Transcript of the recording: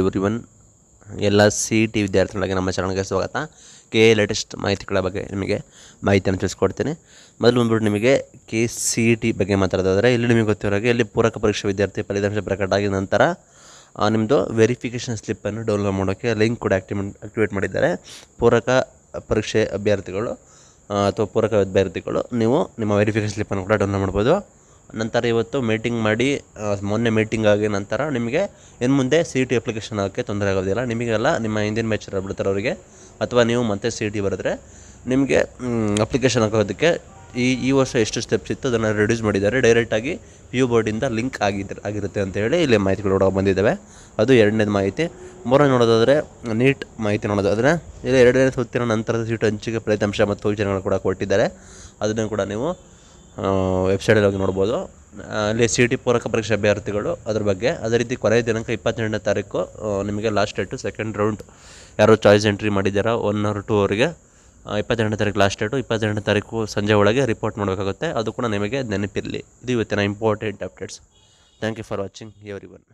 every everyone ಎಲ್ಲ C T e ವಿದ್ಯಾರ್ಥಿಗಳಿಗೆ ನಮ್ಮ ಚಾನಲ್ಗೆ ಸ್ವಾಗತ ಕೆ ಎ ಲೇಟೆಸ್ಟ್ ಮಾಹಿತಿಗಳ ಬಗ್ಗೆ ನಿಮಗೆ ಮಾಹಿತಿಯನ್ನು ತಿಳಿಸ್ಕೊಡ್ತೇನೆ ಮೊದಲು ಬಂದ್ಬಿಟ್ಟು ನಿಮಗೆ ಕೆ ಸಿ ಟಿ e ಬಗ್ಗೆ ಮಾತಾಡೋದಾದರೆ ಇಲ್ಲಿ ನಿಮಗೆ ಹಾಗೆ ಇಲ್ಲಿ ಪೂರಕ ಪರೀಕ್ಷಾ ವಿದ್ಯಾರ್ಥಿ ಫಲಿತಾಂಶ ಪ್ರಕಟ ಆಗಿದ ನಂತರ ನಿಮ್ಮದು ವೆರಿಫಿಕೇಷನ್ ಸ್ಲಿಪ್ಪನ್ನು ಡೌನ್ಲೋಡ್ ಮಾಡೋಕ್ಕೆ ಲಿಂಕ್ ಕೂಡ ಆಕ್ಟಿವೇಟ್ ಆಕ್ಟಿವೇಟ್ ಮಾಡಿದ್ದಾರೆ ಪೂರಕ ಪರೀಕ್ಷೆ ಅಭ್ಯರ್ಥಿಗಳು ಅಥವಾ ಪೂರಕ ಅಭ್ಯರ್ಥಿಗಳು ನೀವು ನಿಮ್ಮ ವೆರಿಫಿಕೇಷನ್ ಸ್ಲಿಪ್ಪನ್ನು ಕೂಡ ಡೌನ್ಲೋಡ್ ಮಾಡ್ಬೋದು ನಂತರ ಇವತ್ತು ಮೀಟಿಂಗ್ ಮಾಡಿ ಮೊನ್ನೆ ಮೀಟಿಂಗ್ ಆಗಿ ನಂತರ ನಿಮಗೆ ಇನ್ನು ಮುಂದೆ ಸಿ ಟಿ ಅಪ್ಲಿಕೇಶನ್ ಹಾಕಿ ತೊಂದರೆ ಆಗೋದಿಲ್ಲ ನಿಮಗೆಲ್ಲ ನಿಮ್ಮ ಹಿಂದಿನ ಮ್ಯಾಚರ್ ಬಿಡ್ತಾರೆ ಅವರಿಗೆ ಅಥವಾ ನೀವು ಮತ್ತೆ ಸಿ ಟಿ ಬರೆದ್ರೆ ನಿಮಗೆ ಅಪ್ಲಿಕೇಶನ್ ಹಾಕೋದಕ್ಕೆ ಈ ಈ ವರ್ಷ ಎಷ್ಟು ಸ್ಟೆಪ್ಸ್ ಇತ್ತು ಅದನ್ನು ರಿಡ್ಯೂಸ್ ಮಾಡಿದ್ದಾರೆ ಡೈರೆಕ್ಟಾಗಿ ಪಿ ಯು ಬೋರ್ಡಿಂದ ಲಿಂಕ್ ಆಗಿದ್ದ ಆಗಿರುತ್ತೆ ಅಂತ ಹೇಳಿ ಇಲ್ಲಿ ಮಾಹಿತಿಗಳು ನೋಡೋ ಬಂದಿದ್ದಾವೆ ಅದು ಎರಡನೇದು ಮಾಹಿತಿ ಮೂರನೇ ನೋಡೋದಾದರೆ ನೀಟ್ ಮಾಹಿತಿ ನೋಡೋದಾದರೆ ಇಲ್ಲಿ ಎರಡನೇ ಸುತ್ತಿನ ನಂತರದ ಸೀಟು ಹಂಚಿಕೆ ಫಲಿತಾಂಶ ಮತ್ತು ಯೋಜನೆಗಳು ಕೂಡ ಕೊಟ್ಟಿದ್ದಾರೆ ಅದನ್ನು ಕೂಡ ನೀವು ವೆಬ್ಸೈಟಲ್ಲಿ ಹೋಗಿ ನೋಡ್ಬೋದು ಅಲ್ಲಿ ಸಿ ಟಿ ಪೂರಕ ಪರೀಕ್ಷೆ ಅಭ್ಯರ್ಥಿಗಳು ಅದ್ರ ಬಗ್ಗೆ ಅದೇ ರೀತಿ ಕೊನೆಯ ದಿನಾಂಕ ಇಪ್ಪತ್ತೆರಡನೇ ತಾರೀಕು ನಿಮಗೆ ಲಾಸ್ಟ್ ಡೇಟು ಸೆಕೆಂಡ್ ರೌಂಡ್ ಯಾರು ಚಾಯ್ಸ್ ಎಂಟ್ರಿ ಮಾಡಿದ್ದೀರಾ ಒನ್ ಅವರ್ ಟೂ ಅವರಿಗೆ ಇಪ್ಪತ್ತೆರಡನೇ ತಾರೀಕು ಲಾಸ್ಟ್ ಡೇಟು ಇಪ್ಪತ್ತೆರಡನೇ ತಾರೀಕು ಸಂಜೆ ಒಳಗೆ ರಿಪೋರ್ಟ್ ಮಾಡಬೇಕಾಗುತ್ತೆ ಅದು ಕೂಡ ನಿಮಗೆ ನೆನಪಿರಲಿ ಇದು ಇವತ್ತಿನ important updates thank you for watching every one